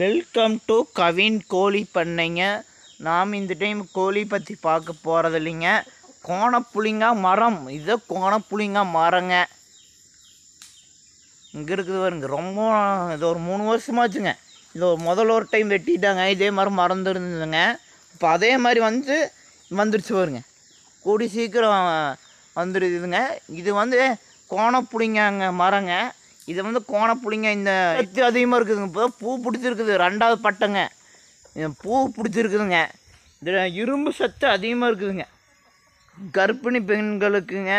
welcome to Kavin கோழி பண்ணைங்க நாம் இந்த டைம் கோழி பற்றி பார்க்க போகிறது இல்லைங்க கோணப்புளிங்க மரம் இதை கோணப்புளிங்கா மரங்க இங்கே இருக்குது பாருங்க ரொம்ப இது ஒரு மூணு வருஷமாச்சுங்க இது ஒரு முதல் ஒரு டைம் வெட்டிட்டாங்க இதே மரம் மறந்துருந்ததுங்க இப்போ அதே மாதிரி வந்து வந்துருச்சு வருங்க கூடி சீக்கிரம் வந்துடுதுங்க இது வந்து கோணப்புளிங்க மரங்க இது வந்து புளிங்க இந்த சக்தி அதிகமாக இருக்குதுங்க இப்போ பூ பிடிச்சிருக்குது ரெண்டாவது பட்டங்க பூ பிடிச்சிருக்குதுங்க இதில் இரும்பு சத்து அதிகமாக இருக்குதுங்க கர்ப்பிணி பெண்களுக்குங்க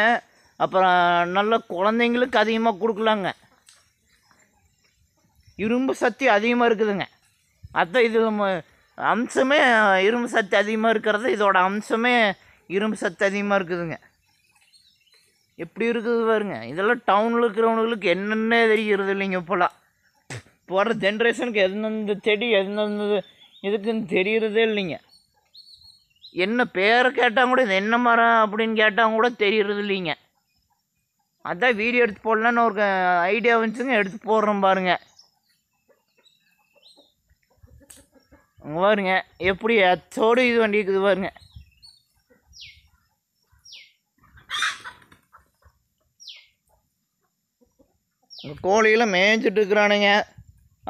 அப்புறம் நல்ல குழந்தைங்களுக்கு அதிகமாக கொடுக்கலாங்க இரும்பு சக்தி அதிகமாக இருக்குதுங்க அதான் இது அம்சமே இரும்பு சத்து அதிகமாக இருக்கிறது இதோட அம்சமே இரும்பு சத்து அதிகமாக இருக்குதுங்க எப்படி இருக்குது பாருங்க இதெல்லாம் டவுனில் இருக்கிறவங்களுக்கு என்னென்ன தெரிகிறது இல்லைங்க இப்போலாம் போகிற ஜென்ரேஷனுக்கு எந்தெந்த செடி எந்தெந்த இதுக்குன்னு தெரிகிறதே இல்லைங்க என்ன பேரை கேட்டால் கூட இது என்ன மரம் அப்படின்னு கேட்டால் கூட தெரிகிறது இல்லைங்க அதான் வீடியோ எடுத்து போடலான்னு ஒரு ஐடியா வந்துச்சுங்க எடுத்து போடுறோம் பாருங்க பாருங்க எப்படி அச்சோடு இது வண்டி இருக்குது பாருங்கள் கோழியெல்லாம் மேய்ஞ்சிட்டு இருக்கிறானுங்க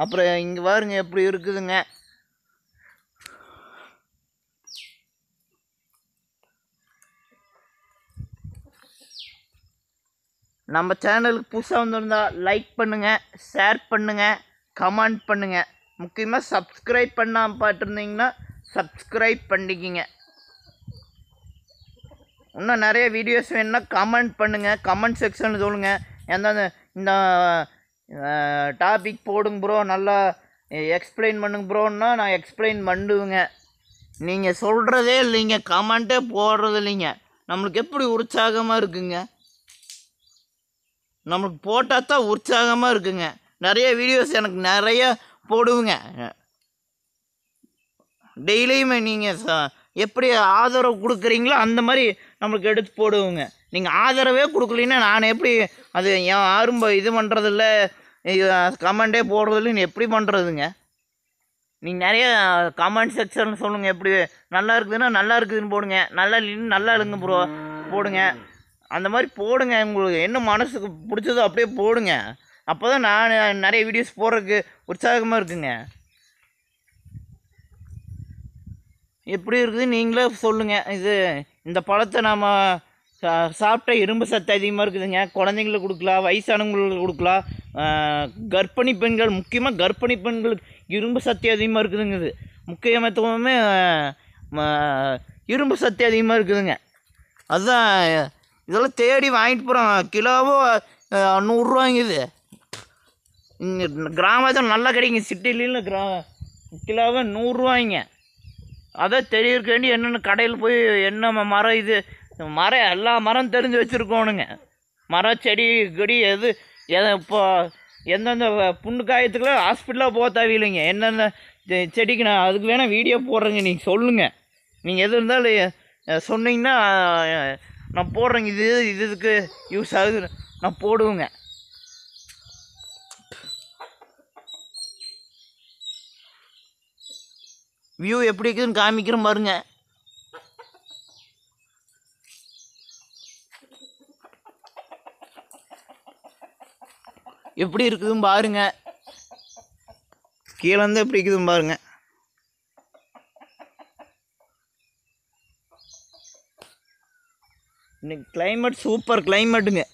அப்புறம் இங்கே பாருங்க எப்படி இருக்குதுங்க நம்ம சேனலுக்கு புதுசாக வந்துருந்தால் லைக் பண்ணுங்கள் ஷேர் பண்ணுங்கள் கமெண்ட் பண்ணுங்கள் முக்கியமாக சப்ஸ்கிரைப் பண்ணாமல் பார்த்துருந்தீங்கன்னா சப்ஸ்கிரைப் பண்ணிக்கிங்க இன்னும் நிறைய வீடியோஸ் வேணுன்னா கமெண்ட் பண்ணுங்கள் கமெண்ட் செக்ஷனில் சொல்லுங்கள் எந்தெந்த இந்த டாபிக் போடுங்க ப்ரோ நல்லா எக்ஸ்பிளைன் பண்ணுங்க ப்ரோன்னா நான் எக்ஸ்பிளைன் பண்ணுவேங்க நீங்கள் சொல்கிறதே இல்லைங்க கமெண்ட்டே போடுறது இல்லைங்க நம்மளுக்கு எப்படி உற்சாகமாக இருக்குங்க நம்மளுக்கு போட்டால் தான் உற்சாகமாக இருக்குங்க நிறைய வீடியோஸ் எனக்கு நிறைய போடுவேங்க டெய்லியுமே நீங்கள் எப்படி ஆதரவு கொடுக்குறீங்களோ அந்த மாதிரி நம்மளுக்கு எடுத்து போடுவோங்க நீங்கள் ஆதரவே கொடுக்கலன்னா நான் எப்படி அது ஏன் யாரும் இது பண்ணுறதில்ல கமெண்டே போடுறதில்ல எப்படி பண்ணுறதுங்க நீங்கள் நிறைய கமெண்ட் செக்ஷன் சொல்லுங்கள் எப்படி நல்லா இருக்குதுன்னா நல்லா இருக்குதுன்னு போடுங்க நல்லா இல்லைன்னு நல்லா இல்லைங்க ப்ரோ போடுங்க அந்த மாதிரி போடுங்க உங்களுக்கு என்ன மனசுக்கு பிடிச்சதோ அப்படியே போடுங்க அப்போ தான் நான் நிறைய வீடியோஸ் போடுறதுக்கு உற்சாகமாக இருக்குங்க எப்படி இருக்குது நீங்களே சொல்லுங்கள் இது இந்த பழத்தை நாம் சா சாப்பிட்டா இரும்பு சத்து அதிகமாக இருக்குதுங்க குழந்தைங்களுக்கு கொடுக்கலாம் வயசானவங்களுக்கு கொடுக்கலாம் கர்ப்பிணி பெண்கள் முக்கியமாக கர்ப்பிணி பெண்களுக்கு இரும்பு சத்து அதிகமாக இருக்குதுங்க இது முக்கியத்துவமே இரும்பு சத்து அதிகமாக இருக்குதுங்க அதுதான் இதெல்லாம் தேடி வாங்கிட்டு போகிறோம் கிலோவோ நூறுரூவாங்குது இங்கே கிராமத்தில் நல்லா கிடைக்கும் சிட்டிலாம் கிரா கிலோவோ நூறுரூவாய்ங்க அதான் தெரியறதுக்கு வேண்டி என்னென்ன கடையில் போய் என்ன மரம் இது மரம் எல்லா மரம் தெரிஞ்சு வச்சுருக்கோனுங்க மரம் செடி கொடி எது எதை இப்போ எந்தெந்த புண்ணு காயத்துக்குலாம் ஹாஸ்பிட்டலாக போக தேவையில்லைங்க என்னென்ன செடிக்கு நான் அதுக்கு வேணால் வீடியோ போடுறேங்க நீங்கள் சொல்லுங்கள் நீங்கள் எது இருந்தாலும் சொன்னீங்கன்னா நான் போடுறேங்க இது இது இதுக்கு யூஸ் ஆகுது நான் போடுவேங்க வியூ எப்படி இருக்குதுன்னு காமிக்கிறேன் பாருங்கள் எப்படி இருக்குதுன்னு பாருங்க கீழே வந்து எப்படி இருக்குதுன்னு பாருங்க இன்னைக்கு கிளைமேட் சூப்பர் கிளைமேட்டுங்க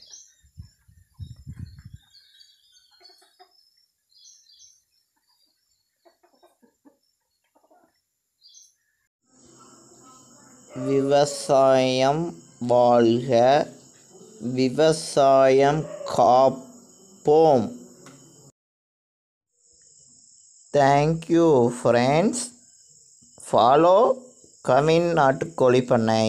விவசாயம் வாழ்க விவசாயம் காப்பு பார்ப்போம் தேங்க்யூ ஃப்ரெண்ட்ஸ் ஃபாலோ கவின் நாட்டுக்கோழி பண்ணை